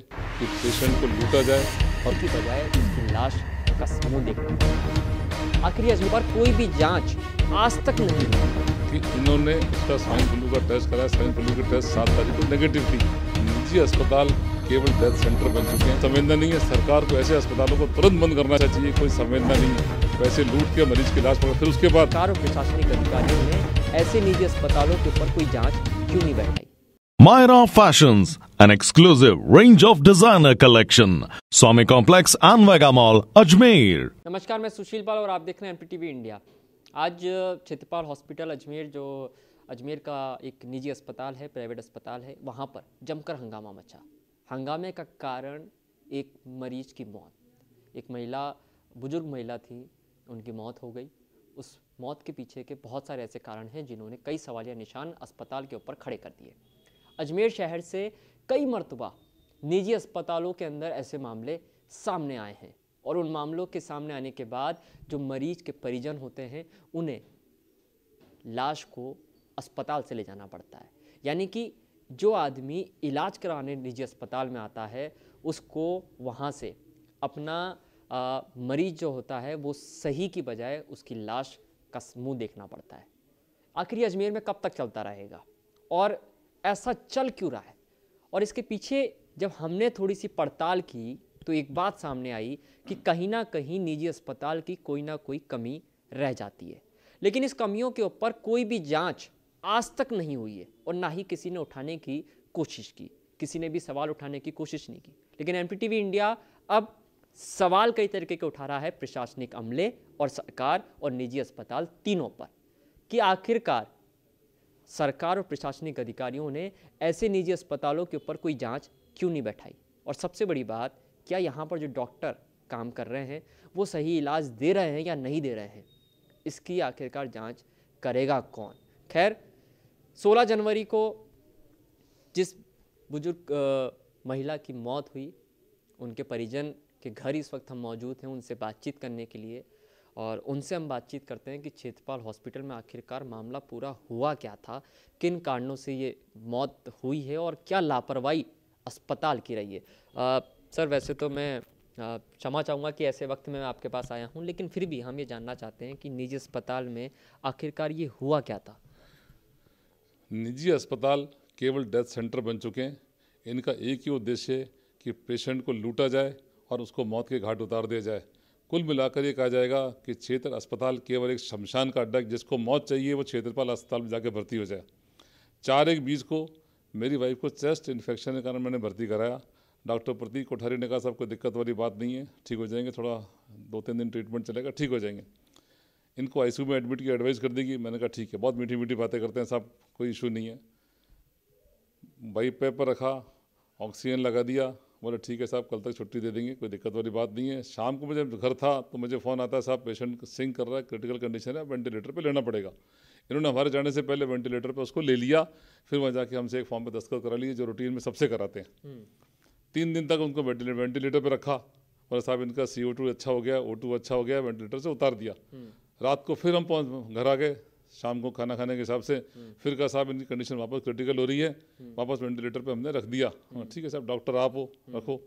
कि पेशेंट को लूटा जाए और की बजाय उसकी लाश का समूह देखना आखिर इस पर कोई भी जांच आज तक नहीं कि इन्होंने इसका स्वाइन फ्लू का टेस्ट कराया स्वाइन फ्लू का टेस्ट सात तारीख को नेगेटिव थी निजी अस्पताल केवल डेथ सेंटर बन चुके हैं संवेदना नहीं है सरकार को ऐसे अस्पतालों को तुरंत बंद करना चाहिए कोई संवेदना नहीं है वैसे लूट के मरीज की लाश पड़ा फिर उसके बाद चारों प्रशासनिक अधिकारियों ने ऐसे निजी अस्पतालों के ऊपर कोई जाँच क्यों नहीं बैठाई Myra Fashions, an exclusive range of designer collection. Swami Complex and Vega Mall, Ajmer. नमस्कार मैं सुशील पाल और आप देख रहे हैं एमपीटीवी इंडिया आज क्षेत्रपाल हॉस्पिटल अजमेर जो अजमेर का एक निजी अस्पताल है प्राइवेट अस्पताल है वहाँ पर जमकर हंगामा मचा हंगामे का कारण एक मरीज की मौत एक महिला बुजुर्ग महिला थी उनकी मौत हो गई उस मौत के पीछे के बहुत सारे ऐसे कारण हैं जिन्होंने कई सवालिया निशान अस्पताल के ऊपर खड़े कर दिए अजमेर शहर से कई मरतबा निजी अस्पतालों के अंदर ऐसे मामले सामने आए हैं और उन मामलों के सामने आने के बाद जो मरीज के परिजन होते हैं उन्हें लाश को अस्पताल से ले जाना पड़ता है यानी कि जो आदमी इलाज कराने निजी अस्पताल में आता है उसको वहाँ से अपना आ, मरीज जो होता है वो सही की बजाय उसकी लाश का मुँह देखना पड़ता है आखिर अजमेर में कब तक चलता रहेगा और ऐसा चल क्यों रहा है और इसके पीछे जब हमने थोड़ी सी पड़ताल की तो एक बात सामने आई कि कहीं ना कहीं निजी अस्पताल की कोई ना कोई कमी रह जाती है लेकिन इस कमियों के ऊपर कोई भी जांच आज तक नहीं हुई है और ना ही किसी ने उठाने की कोशिश की किसी ने भी सवाल उठाने की कोशिश नहीं की लेकिन एम इंडिया अब सवाल कई तरीके के उठा रहा है प्रशासनिक अमले और सरकार और निजी अस्पताल तीनों पर कि आखिरकार सरकार और प्रशासनिक अधिकारियों ने ऐसे निजी अस्पतालों के ऊपर कोई जांच क्यों नहीं बैठाई और सबसे बड़ी बात क्या यहाँ पर जो डॉक्टर काम कर रहे हैं वो सही इलाज दे रहे हैं या नहीं दे रहे हैं इसकी आखिरकार जांच करेगा कौन खैर 16 जनवरी को जिस बुजुर्ग महिला की मौत हुई उनके परिजन के घर इस वक्त हम मौजूद हैं उनसे बातचीत करने के लिए और उनसे हम बातचीत करते हैं कि क्षेत्रपाल हॉस्पिटल में आखिरकार मामला पूरा हुआ क्या था किन कारणों से ये मौत हुई है और क्या लापरवाही अस्पताल की रही है आ, सर वैसे तो मैं क्षमा चाहूँगा कि ऐसे वक्त में मैं आपके पास आया हूँ लेकिन फिर भी हम ये जानना चाहते हैं कि निजी अस्पताल में आखिरकार ये हुआ क्या था निजी अस्पताल केवल डेथ सेंटर बन चुके हैं इनका एक ही उद्देश्य है कि पेशेंट को लूटा जाए और उसको मौत के घाट उतार दिया जाए कुल मिलाकर ये कहा जाएगा कि क्षेत्र अस्पताल केवल एक शमशान का अड्डा जिसको मौत चाहिए वो क्षेत्रपाल अस्पताल में जाकर भर्ती हो जाए चार एक बीस को मेरी वाइफ को चेस्ट इन्फेक्शन के कारण मैंने भर्ती कराया डॉक्टर प्रतीक कोठारी ने कहा सब कोई दिक्कत वाली बात नहीं है ठीक हो जाएंगे थोड़ा दो तीन दिन ट्रीटमेंट चलेगा ठीक हो जाएंगे इनको आईसीयू में एडमिट की एडवाइस कर देगी मैंने कहा ठीक है बहुत मीठी मीठी बातें करते हैं साहब कोई इशू नहीं है बाइक पे पर रखा ऑक्सीजन लगा दिया बोले ठीक है साहब कल तक छुट्टी दे देंगे कोई दिक्कत वाली बात नहीं है शाम को मुझे घर था तो मुझे फ़ोन आता है साहब पेशेंट सिंह कर रहा है क्रिटिकल कंडीशन है वेंटिलेटर पर लेना पड़ेगा इन्होंने हमारे जाने से पहले वेंटिलेटर पर उसको ले लिया फिर वहाँ जाके हमसे एक फॉर्म पर दस्तखत करा लिए जो रूटीन में सबसे कराते हैं हम्म। तीन दिन तक उनको वेंटिलेटर पर रखा बोले साहब इनका सी अच्छा हो गया ओ अच्छा हो गया वेंटिलेटर से उतार दिया हम्म। रात को फिर हम घर आ गए शाम को खाना खाने के हिसाब से फिर कहा साहब इनकी कंडीशन वापस क्रिटिकल हो रही है वापस वेंटिलेटर पे हमने रख दिया हाँ, ठीक है साहब डॉक्टर आप हो रखो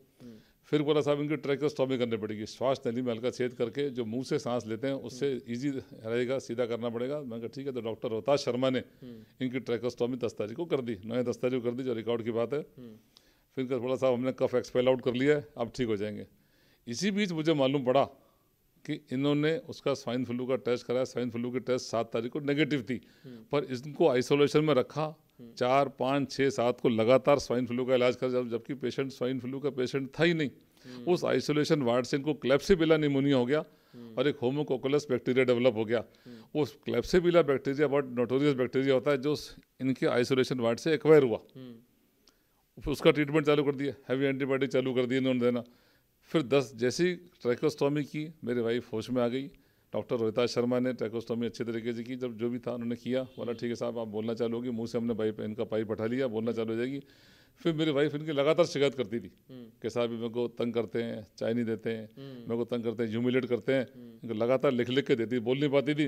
फिर बोला साहब इनकी ट्रैकोस्टॉमी करनी पड़ेगी श्वास नली में हल्का छेद करके जो मुंह से सांस लेते हैं उससे इजी रहेगा सीधा करना पड़ेगा मैंने कहा ठीक है तो डॉक्टर रोहताज शर्मा ने इनकी ट्रैकोस्टॉमी दस तारीख को कर दी नए दस तारीख को कर दी जो रिकॉर्ड की बात है फिर बोला साहब हमने कफ एक्सपेल आउट कर लिया है अब ठीक हो जाएंगे इसी बीच मुझे मालूम पड़ा कि इन्होंने उसका स्वाइन फ्लू का टेस्ट कराया स्वाइन फ्लू की टेस्ट सात तारीख को नेगेटिव थी हम्म। पर इनको आइसोलेशन में रखा हम्म। चार पाँच छः सात को लगातार स्वाइन फ्लू का इलाज कर जब जबकि पेशेंट स्वाइन फ्लू का पेशेंट था ही नहीं हम्म। उस आइसोलेशन वार्ड से इनको क्लेप्सिबिला निमोनिया हो गया और एक होमोकोकोलस बैक्टीरिया डेवलप हो गया उस क्लेप्सिबिला बैक्टीरिया बहुत नोटोरियस बैक्टीरिया होता है जो इनके आइसोलेशन वार्ड से एक्वायर हुआ उसका ट्रीटमेंट चालू कर दिया हैवी एंटीबायोटिक चालू कर दिए इन्होंने देना फिर दस जैसी ट्रैकोस्टोमी की मेरी वाइफ होश में आ गई डॉक्टर रोहिता शर्मा ने ट्रैकोस्टोमी अच्छे तरीके से की जब जो भी था उन्होंने किया बोला ठीक है साहब आप बोलना चालू होगी मुँह से हमने पाइप इनका पाइप बैठा लिया बोलना चालू हो जाएगी फिर मेरी वाइफ इनकी लगातार शिकायत करती थी हम्म। कि साहब मेरे को तंग करते हैं चाय नहीं देते हैं हम्म। मेरे को तंग करते हैं ह्यूमिलेट करते हैं हम्म। इनको लगातार लिख लिख के देती बोल नहीं पाती थी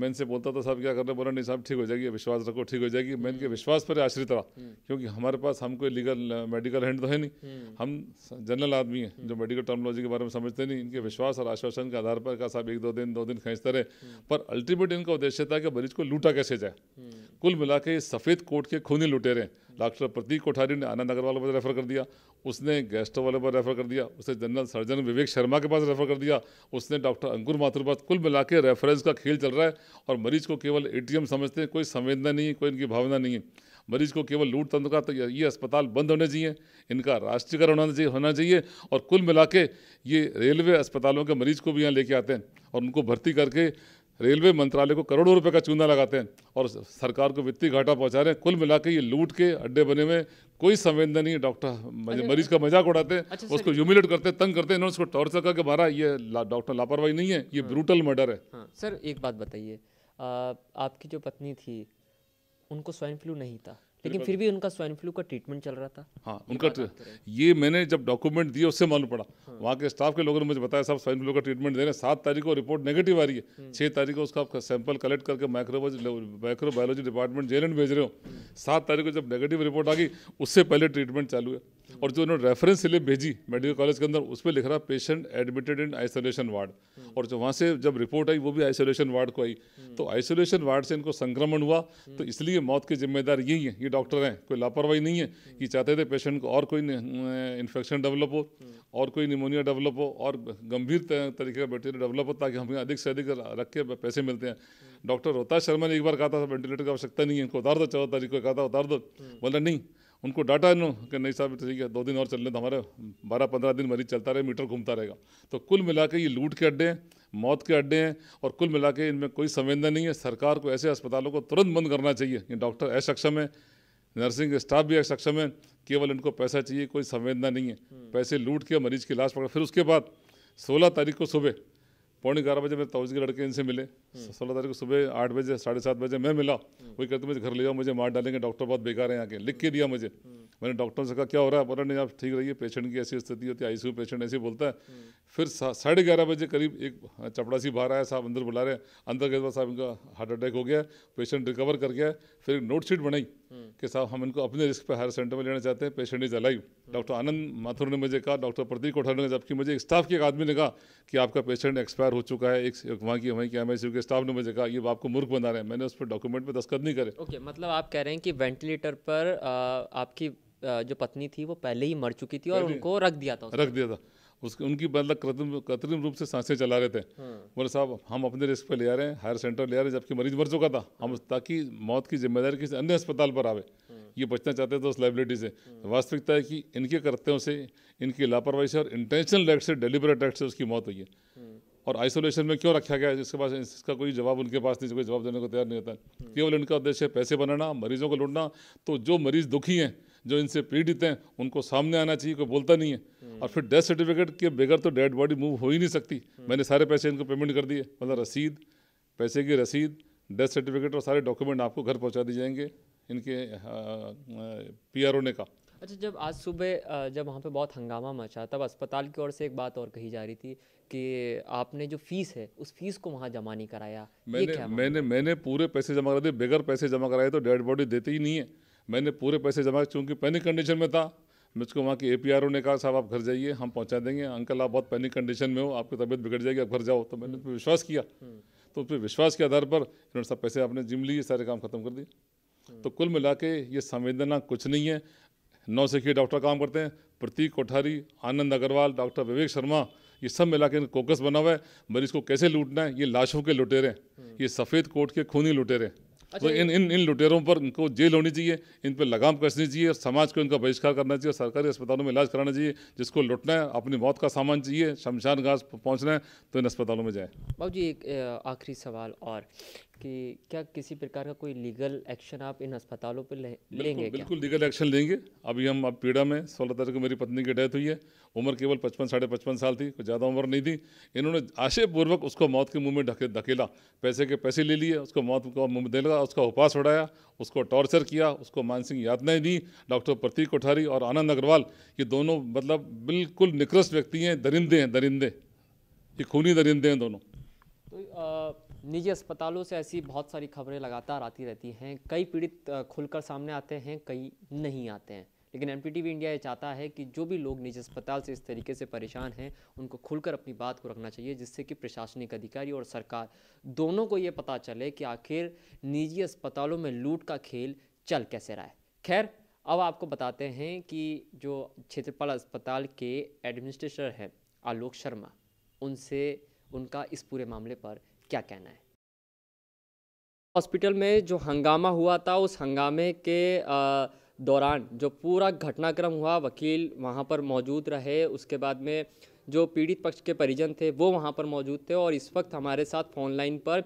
मैं इनसे बोलता था साहब क्या कर रहे बोला नहीं साहब ठीक हो जाएगी विश्वास रखो ठीक हो जाएगी मैं इनके विश्वास पर आश्रित रहा हम्म। क्योंकि हमारे पास हम कोई लीगल मेडिकल हैंड तो है नहीं हम्म। हम जनरल आदमी हैं हम्म। जो मेडिकल टर्मोलॉजी के बारे में समझते नहीं इनके विश्वास और आश्वासन के आधार पर का साहब एक दो दिन दो दिन खींचते रहे पर अल्टीमेट इनका उद्देश्य था कि मरीज को लूटा कैसे जाए कुल मिला के सफ़ेद कोट के खूनी लुटेरे हैं डॉक्टर प्रतीक कोठारी ने आनंद अग्रवाल के पास रेफ़र कर दिया उसने गेस्ट वाले पर रेफ़र कर दिया उसने जनरल सर्जन विवेक शर्मा के पास रेफ़र कर दिया उसने डॉक्टर अंकुर माथुर पास कुल मिला के रेफरेंस का खेल चल रहा है और मरीज को केवल ए समझते हैं कोई संवेदना नहीं है कोई इनकी भावना नहीं है मरीज को केवल लूट तंत्र का तो ये अस्पताल बंद होने चाहिए इनका राष्ट्रीयकरण होना चाहिए होना चाहिए और कुल मिला के ये रेलवे अस्पतालों के मरीज को भी यहाँ लेके आते हैं और उनको भर्ती करके रेलवे मंत्रालय को करोड़ों रुपए का चूना लगाते हैं और सरकार को वित्तीय घाटा पहुंचा रहे हैं कुल मिला के ये लूट के अड्डे बने हुए कोई संवेदना नहीं डॉक्टर मरीज का मजाक उड़ाते हैं अच्छा, उसको ह्यूमिलेट करते तंग करते हैं उसको टॉर्चर करके मारा ये ला, डॉक्टर लापरवाही नहीं है ये ब्रूटल हाँ। मर्डर है सर हाँ। एक बात बताइए आपकी जो पत्नी थी उनको स्वाइन फ्लू नहीं था लेकिन फिर भी उनका स्वाइन फ्लू का ट्रीटमेंट चल रहा था हाँ उनका तो ये मैंने जब डॉक्यूमेंट दिए उससे मालूम पड़ा हाँ। वहाँ के स्टाफ के लोगों ने मुझे बताया साहब स्वाइन फ्लू का ट्रीटमेंट दे रहे हैं सात तारीख को रिपोर्ट नेगेटिव आ रही है हम्म। छः तारीख को उसका सैंपल कलेक्ट करके माइक्रोबायोलॉजी माइक्रोबायोलॉजी डिपार्टमेंट जेल भेज रहे हो हम्म। सात तारीख को जब नेगेटिव रिपोर्ट आ गई उससे पहले ट्रीटमेंट चालू है और जो उन्होंने रेफरेंस स्लिप भेजी मेडिकल कॉलेज के अंदर उस पर लिख रहा patient admitted in isolation ward और जो वहाँ से जब रिपोर्ट आई वो भी आइसोलेशन वार्ड को आई तो आइसोलेशन वार्ड से इनको संक्रमण हुआ तो इसलिए मौत के जिम्मेदार यही है ये डॉक्टर हैं कोई लापरवाही नहीं है ये चाहते थे पेशेंट को और कोई इन्फेक्शन डेवलप हो और कोई निमोनिया डेवलप हो और गंभीर तरीके का बैक्टीरिया डेवलप हो ताकि हमें अधिक से अधिक रख के पैसे मिलते हैं डॉक्टर रोहताज शर्मा ने एक बार कहा था वेंटिलेटर की आवश्यकता नहीं है इनको उतार दो चौदह तारीख को कहा था उतार दो बोला नहीं उनको डाटा नो कि नहीं साहब ठीक है दो दिन और चलने तो हमारे बारह पंद्रह दिन मरीज चलता रहे मीटर घूमता रहेगा तो कुल मिला के ये लूट के अड्डे हैं मौत के अड्डे हैं और कुल मिला के इनमें कोई संवेदना नहीं है सरकार को ऐसे अस्पतालों को तुरंत बंद करना चाहिए ये डॉक्टर असक्षम है नर्सिंग स्टाफ भी असक्षम है केवल इनको पैसा चाहिए कोई संवेदना नहीं है हम्म। पैसे लूट के मरीज की लाश पकड़ फिर उसके बाद सोलह तारीख को सुबह पौने ग्यारह बजे मेरे ताऊजी के लड़के इनसे मिले सोलह तारीख को सुबह आठ बजे साढ़े सात बजे मैं मिला वही कहते मुझे घर ले जाओ मुझे मार डालेंगे डॉक्टर बहुत बेकार है यहाँ के लिख के दिया मुझे मैंने डॉक्टर से कहा क्या हो रहा है बोला नहीं आप ठीक रहिए पेशेंट की ऐसी स्थिति होती है आईसीयू पेशेंट ऐसे बोलता है फिर साढ़े ग्यारह बजे करीब एक चपड़ासी बाहर आया साहब अंदर बुला रहे अंदर गए तो साहब इनका हार्ट अटैक हो गया पेशेंट रिकवर कर गया फिर एक नोट शीट बनाई कि साहब हम इनको अपने रिस्क पर हायर सेंटर में लेना चाहते हैं patient is alive doctor Anand Mathur ने मुझे कहा डॉक्टर प्रदीप कोठार ने जबकि मुझे स्टाफ के एक आदमी ने कहा कि आपका पेशेंट एक्सपायर हो चुका है एक वहाँ की वहीं के एम के स्टाफ ने मुझे कहा ये आपको मूर्ख बना रहे हैं मैंने उस पर डॉक्यूमेंट पर दस्खत नहीं करे ओके मतलब आप कह रहे हैं कि वेंटिलेटर पर आपकी जो पत्नी थी वो पहले ही मर चुकी थी और उनको रख दिया था रख दिया था उसके उनकी मतलब कृत्रिम कृत्रिम रूप से सांसें चला रहे थे हाँ। बोले साहब हम अपने रिस्क पे ले आ रहे हैं हायर सेंटर ले आ रहे हैं जबकि मरीज मर चुका था हम ताकि मौत की जिम्मेदारी किसी अन्य अस्पताल पर आवे हाँ। ये बचना चाहते थे तो उस लाइबिलिटी से हाँ। वास्तविकता है कि इनके कृत्यों से इनकी लापरवाही से और इंटेंशनल एक्ट से डेलीबरेट एक्ट से उसकी मौत हुई है और आइसोलेशन में क्यों रखा गया जिसके पास इसका कोई जवाब उनके पास नहीं कोई जवाब देने को तैयार नहीं होता केवल इनका उद्देश्य है पैसे बनाना मरीजों को लूटना तो जो मरीज दुखी हैं जो इनसे पीड़ित हैं उनको सामने आना चाहिए कोई बोलता नहीं है और फिर डेथ सर्टिफिकेट के बगैर तो डेड बॉडी मूव हो ही नहीं सकती मैंने सारे पैसे इनको पेमेंट कर दिए मतलब रसीद पैसे की रसीद डेथ सर्टिफिकेट और सारे डॉक्यूमेंट आपको घर पहुँचा दिए जाएंगे इनके पी आर ओ ने का अच्छा जब आज सुबह जब वहाँ पे बहुत हंगामा मचा तब अस्पताल की ओर से एक बात और कही जा रही थी कि आपने जो फीस है उस फीस को वहाँ जमा नहीं कराया मैंने मैंने मैंने पूरे पैसे जमा करा दिए बगैर पैसे जमा कराए तो डेड बॉडी देते ही नहीं है मैंने पूरे पैसे जमा चूँकि पैनिक कंडीशन में था मुझको वहाँ के ए ने कहा साहब आप घर जाइए हम पहुँचा देंगे अंकल आप बहुत पैनिक कंडीशन में हो आपकी तबीयत बिगड़ जाएगी आप घर जाओ तो मैंने उस पर विश्वास किया हम्म। तो उस पर विश्वास के आधार पर इन्होंने सब पैसे आपने जिम लिए सारे काम खत्म कर दिए हम्म। तो कुल मिला के ये संवेदना कुछ नहीं है नौ सीखिए डॉक्टर काम करते हैं प्रतीक कोठारी आनंद अग्रवाल डॉक्टर विवेक शर्मा ये सब मिला के कोकस बना हुआ है मरीज को कैसे लूटना है ये लाशों के लुटेरे हैं हम्म। ये सफ़ेद कोट के खूनी लुटेरे हैं तो इन इन इन लुटेरों पर इनको जेल होनी चाहिए इन पर लगाम कसनी चाहिए समाज को इनका बहिष्कार करना चाहिए सरकारी अस्पतालों में इलाज कराना चाहिए जिसको लुटना है अपनी मौत का सामान चाहिए शमशान घास पहुँचना है तो इन अस्पतालों में जाए बाबू जी एक आखिरी सवाल और कि क्या किसी प्रकार का कोई लीगल एक्शन आप इन अस्पतालों पर ले, बिल्कुल, लेंगे बिल्कुल लीगल एक्शन लेंगे अभी हम अब पीड़ा में सोलह तारीख को मेरी पत्नी की डेथ हुई है उम्र केवल पचपन साढ़े पचपन साल थी कोई ज़्यादा उम्र नहीं थी इन्होंने आशयपूर्वक उसको मौत के मुंह में ढके धकेला पैसे के पैसे ले लिए उसको मौत को मुंह में देगा उसका उपास उड़ाया उसको टॉर्चर किया उसको मानसिक यातनाएं दी डॉक्टर प्रतीक कोठारी और आनंद अग्रवाल ये दोनों मतलब बिल्कुल निकृष्ट व्यक्ति हैं दरिंदे हैं दरिंदे ये खूनी दरिंदे हैं दोनों तो निजी अस्पतालों से ऐसी बहुत सारी खबरें लगातार आती रहती हैं कई पीड़ित खुलकर सामने आते हैं कई नहीं आते हैं लेकिन एम इंडिया ये चाहता है कि जो भी लोग निजी अस्पताल से इस तरीके से परेशान हैं उनको खुलकर अपनी बात को रखना चाहिए जिससे कि प्रशासनिक अधिकारी और सरकार दोनों को ये पता चले कि आखिर निजी अस्पतालों में लूट का खेल चल कैसे रहा है खैर अब आपको बताते हैं कि जो क्षेत्रपाल अस्पताल के एडमिनिस्ट्रेटर हैं आलोक शर्मा उनसे उनका इस पूरे मामले पर क्या कहना है हॉस्पिटल में जो हंगामा हुआ था उस हंगामे के दौरान जो पूरा घटनाक्रम हुआ वकील वहाँ पर मौजूद रहे उसके बाद में जो पीड़ित पक्ष के परिजन थे वो वहाँ पर मौजूद थे और इस वक्त हमारे साथ फ़ोन लाइन पर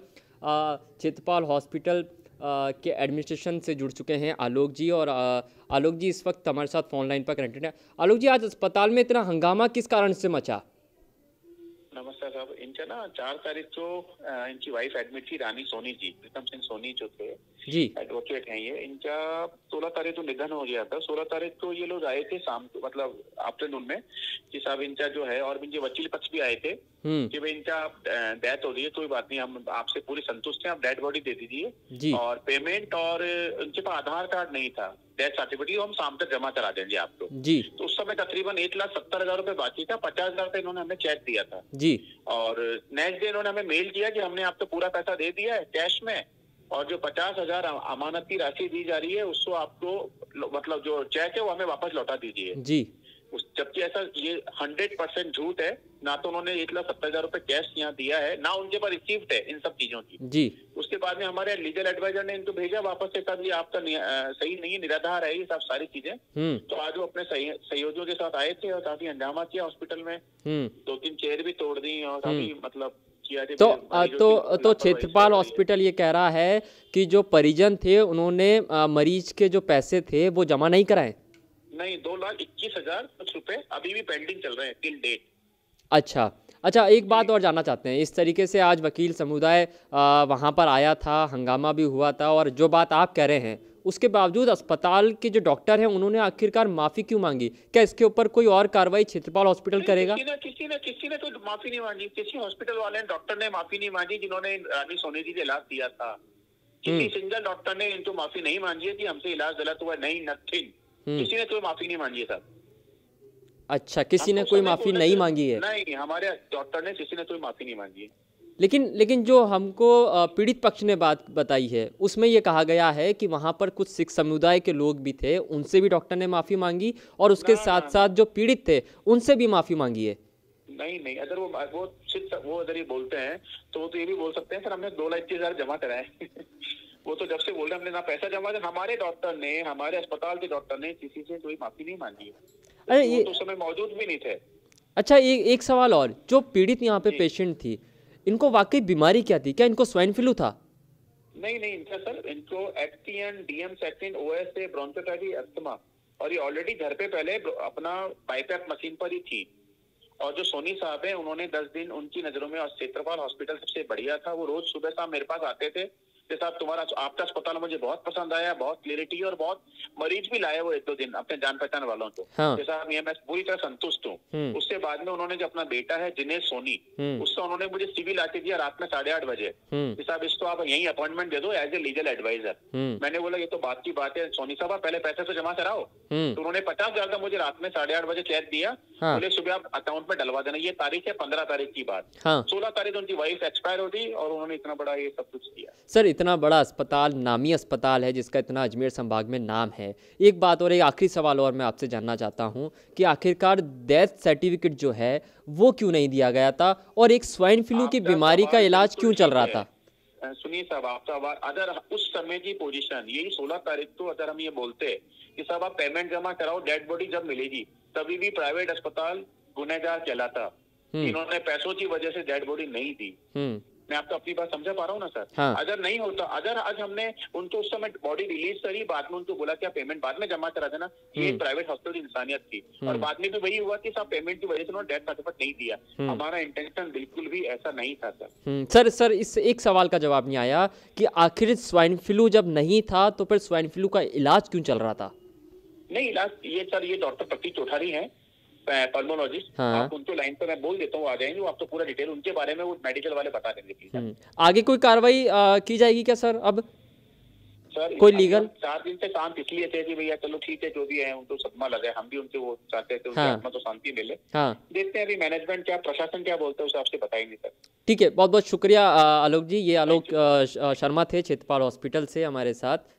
चित्रपाल हॉस्पिटल के एडमिनिस्ट्रेशन से जुड़ चुके हैं आलोक जी और आलोक जी इस वक्त हमारे साथ फ़ोन लाइन पर कनेक्टेड हैं आलोक जी आज अस्पताल में इतना हंगामा किस कारण से मचा गुप्ता साहब इनका ना चार तारीख को इनकी वाइफ एडमिट थी रानी सोनी जी प्रीतम सिंह सोनी जो थे जी एडवोकेट हैं ये इनका सोलह तारीख को निधन हो गया था सोलह तारीख को ये लोग आए थे शाम को मतलब आफ्टरनून में कि साहब इनका जो है और इनके वकील पक्ष भी आए थे हम्म। कि भाई इनका डेथ हो रही है कोई बात नहीं हम आपसे पूरी संतुष्ट हैं आप डेड बॉडी दे दीजिए और पेमेंट और इनके पास आधार कार्ड नहीं था डेथ सर्टिफिकेट हम शाम तक जमा करा देंगे आपको जी तो उस समय तकरीबन एक लाख सत्तर हजार रूपए बाकी था पचास हजार इन्होंने हमें चेक दिया था जी और नेक्स्ट डे इन्होंने हमें मेल किया कि हमने आपको पूरा पैसा दे दिया है कैश में और जो पचास हजार अमानत की राशि दी जा रही है उसको आपको मतलब जो चेक है वो हमें वापस लौटा दीजिए जी जबकि ऐसा ये हंड्रेड परसेंट झूठ है ना तो उन्होंने एक लाख सत्तर हजार रुपए कैश यहाँ दिया है ना उनके पास रिसीव्ड है इन सब चीजों की जी उसके बाद में हमारे लीगल एडवाइजर ने इनको भेजा वापस से कहा आपका सही नहीं निराधार है ये सब सारी चीजें हम्म। तो आज वो अपने सहयोगियों के साथ आए थे और काफी हंगामा किया हॉस्पिटल में हम्म। दो तीन चेयर भी तोड़ दी और काफी हम्म। मतलब तो तो तो क्षेत्रपाल हॉस्पिटल ये कह रहा है कि जो परिजन थे उन्होंने मरीज के जो पैसे थे वो जमा नहीं कराए नहीं दो लाख इक्कीस हजार कुछ रुपए अभी भी पेंडिंग चल रहे हैं डेट अच्छा अच्छा एक बात और जानना चाहते हैं इस तरीके से आज वकील समुदाय वहाँ पर आया था हंगामा भी हुआ था और जो बात आप कह रहे हैं उसके बावजूद अस्पताल के जो डॉक्टर हैं उन्होंने आखिरकार माफ़ी क्यों मांगी क्या इसके ऊपर कोई और कार्रवाई क्षेत्रपाल हॉस्पिटल करेगा किसी ने किसी ने किसी ने तो माफ़ी नहीं मांगी किसी हॉस्पिटल वाले डॉक्टर ने माफ़ी नहीं मांगी जिन्होंने रानी जी से इलाज दिया था किसी हम्म। सिंगल डॉक्टर ने इनको माफ़ी नहीं मांगी है हमसे इलाज गलत हुआ नहीं नथिंग हम्म। किसी ने कोई माफी नहीं मांगी है साहब अच्छा किसी ने तो कोई माफी नहीं मांगी है नहीं हमारे डॉक्टर ने किसी ने कोई माफी नहीं मांगी है लेकिन लेकिन जो हमको पीड़ित पक्ष ने बात बताई है उसमें यह कहा गया है कि वहां पर कुछ सिख समुदाय के लोग भी थे उनसे भी डॉक्टर ने माफ़ी मांगी और उसके ना, साथ ना, साथ जो पीड़ित थे उनसे भी माफ़ी मांगी है नहीं नहीं अगर वो वो सिर्फ वो अगर ये बोलते हैं तो वो तो ये भी बोल सकते हैं सर हमने दो लाख तीस हजार जमा कराए वो तो जब से बोल रहे हमने ना पैसा जमा हमारे डॉक्टर ने हमारे अस्पताल के डॉक्टर ने किसी से कोई माफी नहीं मांगी अरे ये तो उस समय मौजूद भी नहीं थे अच्छा ये एक सवाल और जो पीड़ित यहाँ पे पेशेंट थी इनको वाकई बीमारी क्या थी क्या इनको स्वाइन फ्लू था नहीं नहीं इनका सर इनको एक्टीएन डीएम सेक्टिन ओएस से ब्रोंकोटाइटिस अस्थमा और ये ऑलरेडी घर पे पहले अपना बाईपैप मशीन पर ही थी और जो सोनी साहब है उन्होंने दस दिन उनकी नजरों में क्षेत्रपाल हॉस्पिटल सबसे बढ़िया था वो रोज सुबह शाम मेरे पास आते थे कि साहब तुम्हारा आपका अस्पताल मुझे बहुत पसंद आया बहुत क्लियरिटी और बहुत मरीज भी लाए वो एक दो दिन अपने जान पहचान वालों को हाँ। साहब ये मैं पूरी तरह संतुष्ट हूँ हम्म। उसके बाद में उन्होंने जो अपना बेटा है जिनेश सोनी हम्म। उससे उन्होंने मुझे सिविल आके दिया रात में साढ़े आठ बजे हम्म। साहब इसको आप यही अपॉइंटमेंट दे दो एज ए लीगल एडवाइजर मैंने बोला ये तो बात की बात है सोनी साहब आप पहले पैसे तो जमा कराओ तो उन्होंने पचास हजार का मुझे रात में साढ़े आठ बजे चेक दिया हाँ. बोले सुबह आप अकाउंट में डलवा देना ये तारीख है पंद्रह तारीख की बात हाँ. सोलह तारीख उनकी वाइफ एक्सपायर हो गई और उन्होंने इतना बड़ा ये सब कुछ किया सर इतना बड़ा अस्पताल नामी अस्पताल है जिसका इतना अजमेर संभाग में नाम है एक बात और एक आखिरी सवाल और मैं आपसे जानना चाहता हूँ कि आखिरकार डेथ सर्टिफिकेट जो है वो क्यों नहीं दिया गया था और एक स्वाइन फ्लू की बीमारी का इलाज क्यों चल रहा था सुनिए साहब आप साहब अगर उस समय की पोजीशन यही सोलह तारीख को अगर हम ये बोलते कि साहब आप पेमेंट जमा कराओ डेड बॉडी जब मिलेगी तभी भी प्राइवेट अस्पताल गुनेगार था हम्म। इन्होंने पैसों की वजह से डेड बॉडी नहीं दी हम्म। मैं आपको अपनी बात समझा पा रहा हूँ ना सर हाँ. अगर नहीं होता अगर आज हमने उनको उस समय बॉडी रिलीज करी बाद में उनको बोला कि आप पेमेंट बाद में जमा करा देना ये प्राइवेट हम्म। हॉस्पिटल की इंसानियत थी और हम्म। बाद में भी वही हुआ कि साहब पेमेंट की वजह से उन्होंने डेथ सर्टिफिकेट नहीं दिया हम्म। हमारा इंटेंशन बिल्कुल भी ऐसा नहीं था सर सर सर इस एक सवाल का जवाब नहीं आया कि आखिर स्वाइन फ्लू जब नहीं था तो फिर स्वाइन फ्लू का इलाज क्यों चल रहा था नहीं इलाज ये सर ये डॉक्टर प्रतीक चौधरी है हाँ। हम्म। आगे कोई कार्रवाई की जाएगी क्या सर अब सर कोई लीगल चार दिन से शांत इसलिए थे कि भैया चलो ठीक है जो भी है उनको सदमा लगे हम भी उनके वो चाहते थे हाँ। तो शांति मिले हाँ। देखते हैं अभी मैनेजमेंट क्या प्रशासन क्या बोलता है उसे आपसे बताएंगे सर ठीक है बहुत बहुत शुक्रिया आलोक जी ये आलोक शर्मा थे क्षेत्रपाल हॉस्पिटल से हमारे साथ